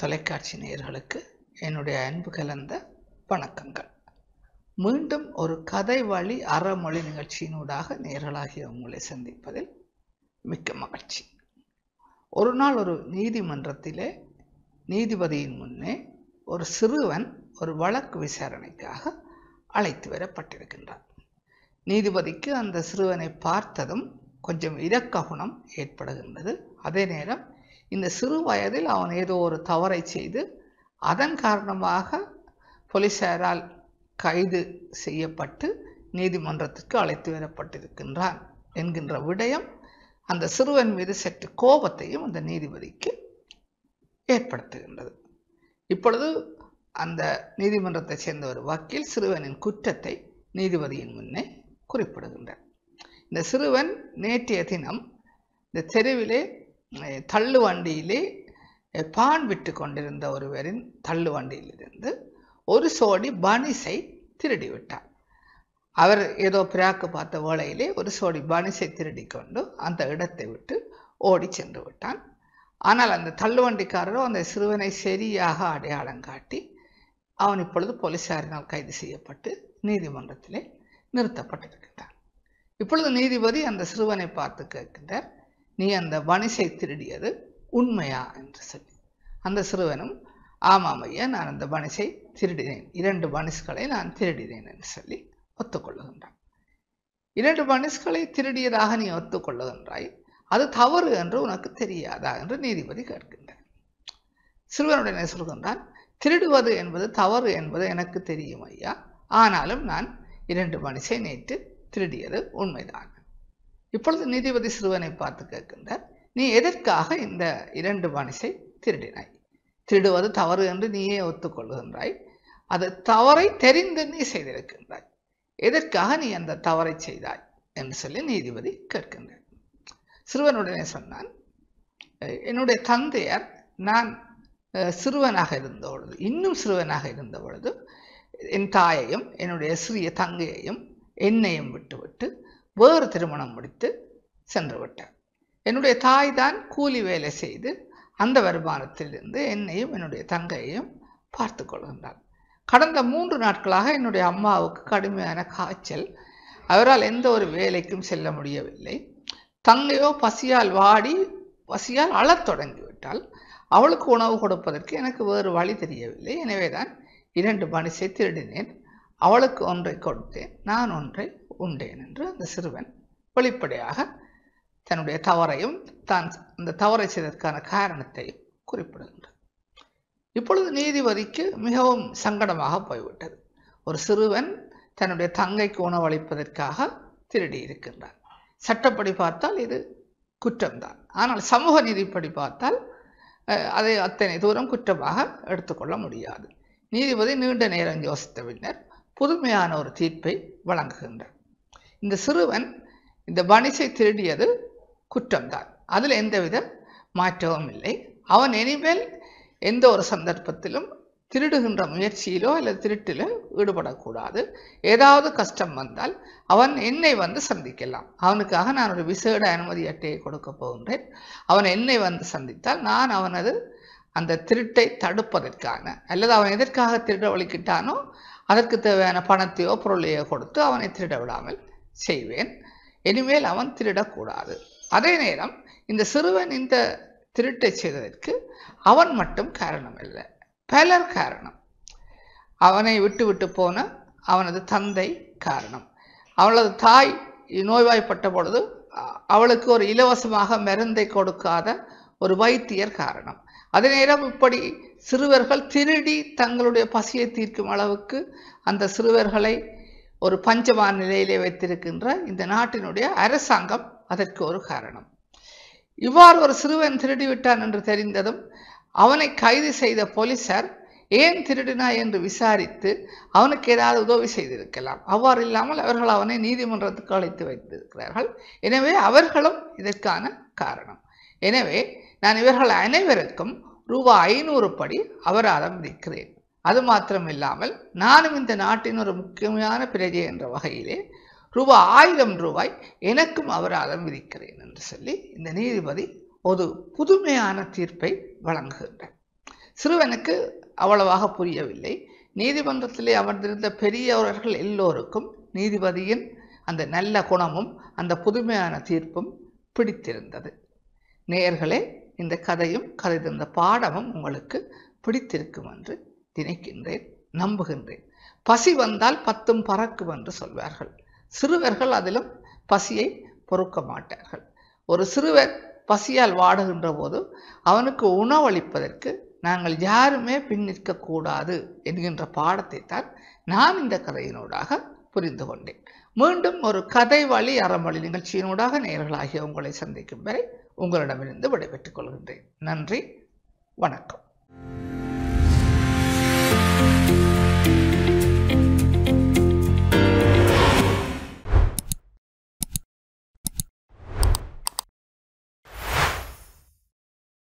தொலைக்காட்சி நேயர்களுக்கு என்னுடைய அன்பு கலந்த வணக்கங்கள் மீண்டும் ஒரு கதை வழி அறமொழி நிகழ்ச்சியினூடாக நேர்களாகிய உங்களை சந்திப்பதில் மிக்க மகிழ்ச்சி ஒரு நாள் ஒரு நீதிமன்றத்திலே நீதிபதியின் முன்னே ஒரு சிறுவன் ஒரு வழக்கு விசாரணைக்காக அழைத்து வரப்பட்டிருக்கின்றார் நீதிபதிக்கு அந்த சிறுவனை பார்த்ததும் கொஞ்சம் இரக்க குணம் ஏற்படுகின்றது அதே நேரம் இந்த சிறு வயதில் அவன் ஏதோ ஒரு தவறை செய்து அதன் காரணமாக போலீசாரால் கைது செய்யப்பட்டு நீதிமன்றத்திற்கு அழைத்து வரப்பட்டிருக்கின்றான் என்கின்ற விடயம் அந்த சிறுவன் மீது சற்று கோபத்தையும் அந்த நீதிபதிக்கு ஏற்படுத்துகின்றது இப்பொழுது அந்த நீதிமன்றத்தை சேர்ந்த ஒரு வக்கீல் சிறுவனின் குற்றத்தை நீதிபதியின் முன்னே குறிப்பிடுகின்றார் இந்த சிறுவன் நேற்றைய தினம் இந்த தெருவிலே தள்ளு வண்டியிலே பான் விட்டு கொண்டிருந்த ஒருவரின் தள்ளு வண்டியிலிருந்து ஒரு சோடி பனிசை திருடி விட்டார் அவர் ஏதோ பிராக்கு பார்த்த வேளையிலே ஒரு சோடி பனிசை திருடி கொண்டு அந்த இடத்தை விட்டு ஓடி சென்று விட்டான் ஆனால் அந்த தள்ளுவண்டிக்காரரும் அந்த சிறுவனை சரியாக அடையாளம் காட்டி அவன் இப்பொழுது போலீசாரினால் கைது செய்யப்பட்டு நீதிமன்றத்திலே நிறுத்தப்பட்டிருக்கிறான் இப்பொழுது நீதிபதி அந்த சிறுவனை பார்த்து கேட்கின்றார் நீ அந்த வனிசை திருடியது உண்மையா என்று சொல்லி அந்த சிறுவனும் ஆமாம் ஐயா நான் அந்த வனிசை திருடினேன் இரண்டு வனிசுகளை நான் திருடினேன் என்று சொல்லி ஒத்துக்கொள்ளுகின்றான் இரண்டு வனிசுகளை திருடியதாக நீ ஒத்துக்கொள்ளுகின்றாய் அது தவறு என்று உனக்கு தெரியாதா என்று நீதிபதி கேட்கின்றார் சிறுவனுடைய சொல்கின்றான் திருடுவது என்பது தவறு என்பது எனக்கு தெரியும் ஐயா ஆனாலும் நான் இரண்டு மனுஷை நேற்று திருடியது உண்மைதான் இப்பொழுது நீதிபதி சிறுவனை பார்த்து கேட்கின்றார் நீ எதற்காக இந்த இரண்டு மனுஷை திருடினாய் திருடுவது தவறு என்று நீயே ஒத்துக்கொள்கின்றாய் அது தவறை தெரிந்து நீ செய்திருக்கின்றாய் எதற்காக நீ அந்த தவறை செய்தாய் என்று சொல்லி நீதிபதி கேட்கின்றார் சிறுவனுடனே சொன்னான் என்னுடைய தந்தையார் நான் சிறுவனாக இருந்த பொழுது இன்னும் சிறுவனாக இருந்த பொழுது என் தாயையும் என்னுடைய சிறிய தங்கையையும் என்னையும் விட்டுவிட்டு வேறு திருமணம் முடித்து சென்று விட்டார் என்னுடைய தாய் தான் கூலி வேலை செய்து அந்த வருமானத்திலிருந்து என்னையும் என்னுடைய தங்கையையும் பார்த்து கொள்கின்றார் கடந்த மூன்று நாட்களாக என்னுடைய அம்மாவுக்கு கடுமையான காய்ச்சல் அவரால் எந்த ஒரு வேலைக்கும் செல்ல முடியவில்லை தங்கையோ பசியால் வாடி பசியால் அழத் தொடங்கிவிட்டால் அவளுக்கு உணவு கொடுப்பதற்கு எனக்கு வேறு வழி தெரியவில்லை எனவே தான் இரண்டு மனுஷை திருடினேன் அவளுக்கு ஒன்றை கொடுத்தேன் நான் ஒன்றை உண்டேன் என்று அந்த சிறுவன் வெளிப்படையாக தன்னுடைய தவறையும் தான் அந்த தவறை செய்ததற்கான காரணத்தை குறிப்பிடுகின்றார் இப்பொழுது நீதிபதிக்கு மிகவும் சங்கடமாக போய்விட்டது ஒரு சிறுவன் தன்னுடைய தங்கைக்கு உணவளிப்பதற்காக திருடி இருக்கின்றார் சட்டப்படி பார்த்தால் இது குற்றம்தான் ஆனால் சமூக நீதிப்படி பார்த்தால் அதை அத்தனை தூரம் குற்றமாக எடுத்துக்கொள்ள முடியாது நீதிபதி நீண்ட நேரம் யோசித்த பின்னர் புதுமையான ஒரு தீர்ப்பை வழங்குகின்றார் இந்த சிறுவன் இந்த பனிசை திருடியது குற்றம்தான் அதில் எந்தவித மாற்றமும் இல்லை அவன் இனிமேல் எந்த ஒரு சந்தர்ப்பத்திலும் திருடுகின்ற முயற்சியிலோ அல்லது திருட்டிலோ ஈடுபடக்கூடாது ஏதாவது கஷ்டம் வந்தால் அவன் என்னை வந்து சந்திக்கலாம் அவனுக்காக நான் ஒரு விசேட அனுமதி அட்டையை கொடுக்க போகின்றேன் அவன் என்னை வந்து சந்தித்தால் நான் அவனது அந்த திருட்டை தடுப்பதற்கான அல்லது அவன் எதற்காக திருட வழிக்கிட்டானோ அதற்கு தேவையான பணத்தையோ பொருளையோ கொடுத்து அவனை திருட விடாமல் செய்வேன் இனிமேல் அவன் திருடக்கூடாது அதே நேரம் இந்த சிறுவன் இந்த திருட்டை செய்ததற்கு அவன் மட்டும் காரணம் இல்லை பலர் காரணம் அவனை விட்டு விட்டு போன அவனது தந்தை காரணம் அவளது தாய் நோய்வாய்ப்பட்ட பொழுது அவளுக்கு ஒரு இலவசமாக மருந்தை கொடுக்காத ஒரு வைத்தியர் காரணம் அதே நேரம் இப்படி சிறுவர்கள் திருடி தங்களுடைய பசியை தீர்க்கும் அளவுக்கு அந்த சிறுவர்களை ஒரு பஞ்சமான நிலையிலே வைத்திருக்கின்ற இந்த நாட்டினுடைய அரசாங்கம் அதற்கு ஒரு காரணம் இவ்வாறு ஒரு சிறுவன் திருடிவிட்டான் என்று தெரிந்ததும் அவனை கைது செய்த போலீசார் ஏன் திருடினா என்று விசாரித்து அவனுக்கு ஏதாவது உதவி செய்திருக்கலாம் அவ்வாறு இல்லாமல் அவர்கள் அவனை நீதிமன்றத்துக்கு அழைத்து வைத்திருக்கிறார்கள் எனவே அவர்களும் இதற்கான காரணம் எனவே நான் இவர்கள் அனைவருக்கும் ரூபாய் ஐநூறு படி அபராதம் விதிக்கிறேன் அது மாத்திரம் இல்லாமல் நானும் இந்த நாட்டின் ஒரு முக்கியமான பிரஜை என்ற வகையிலே ரூபாய் ஆயிரம் ரூபாய் எனக்கும் அவர் விதிக்கிறேன் என்று சொல்லி இந்த நீதிபதி ஒரு புதுமையான தீர்ப்பை வழங்குகின்றார் சிறுவனுக்கு அவ்வளவாக புரியவில்லை நீதிமன்றத்திலே அமர்ந்திருந்த பெரியவர்கள் எல்லோருக்கும் நீதிபதியின் அந்த நல்ல குணமும் அந்த புதுமையான தீர்ப்பும் பிடித்திருந்தது நேயர்களே இந்த கதையும் கதை தந்த பாடமும் உங்களுக்கு பிடித்திருக்கும் என்று திணைக்கின்றேன் நம்புகின்றேன் பசி வந்தால் பத்தும் பறக்கும் என்று சொல்வார்கள் சிறுவர்கள் அதிலும் பசியை பொறுக்க மாட்டார்கள் ஒரு சிறுவர் பசியால் வாடுகின்ற போது அவனுக்கு உணவளிப்பதற்கு நாங்கள் யாருமே பின் நிற்கக்கூடாது என்கின்ற பாடத்தை தான் நான் இந்த கதையினூடாக புரிந்து கொண்டேன் மீண்டும் ஒரு கதை வழி அறமொழி நிகழ்ச்சியினூடாக நேர்களாகிய உங்களை சந்திக்கும் வரை உங்களிடமிருந்து விடைபெற்றுக் கொள்கின்றேன் நன்றி வணக்கம்